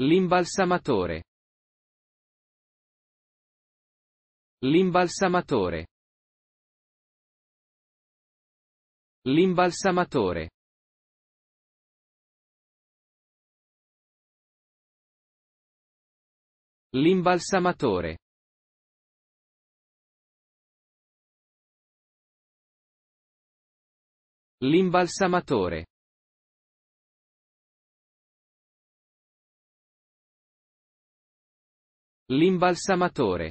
L'imbalsamatore. L'imbalsamatore. L'imbalsamatore. L'imbalsamatore. L'imbalsamatore. L'imbalsamatore